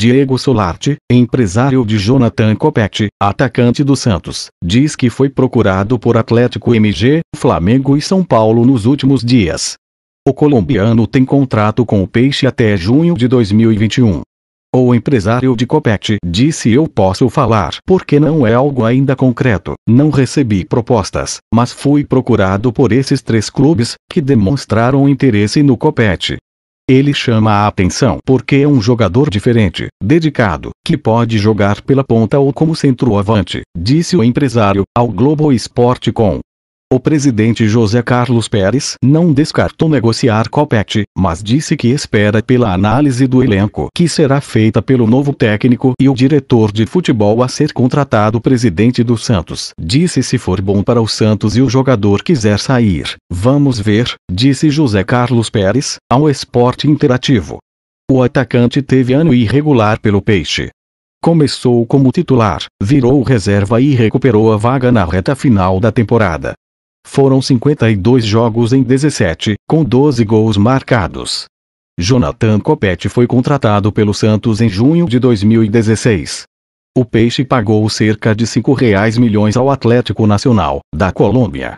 Diego Solarte, empresário de Jonathan Copete, atacante do Santos, diz que foi procurado por Atlético MG, Flamengo e São Paulo nos últimos dias. O colombiano tem contrato com o Peixe até junho de 2021. O empresário de Copete disse eu posso falar porque não é algo ainda concreto, não recebi propostas, mas fui procurado por esses três clubes, que demonstraram interesse no Copete. Ele chama a atenção porque é um jogador diferente, dedicado, que pode jogar pela ponta ou como centroavante, disse o empresário ao Globo Esporte com o presidente José Carlos Pérez não descartou negociar Copete, mas disse que espera pela análise do elenco que será feita pelo novo técnico e o diretor de futebol a ser contratado presidente do Santos. Disse se for bom para o Santos e o jogador quiser sair, vamos ver, disse José Carlos Pérez, ao esporte interativo. O atacante teve ano irregular pelo Peixe, Começou como titular, virou reserva e recuperou a vaga na reta final da temporada. Foram 52 jogos em 17, com 12 gols marcados. Jonathan Copete foi contratado pelo Santos em junho de 2016. O Peixe pagou cerca de R$ reais milhões ao Atlético Nacional, da Colômbia,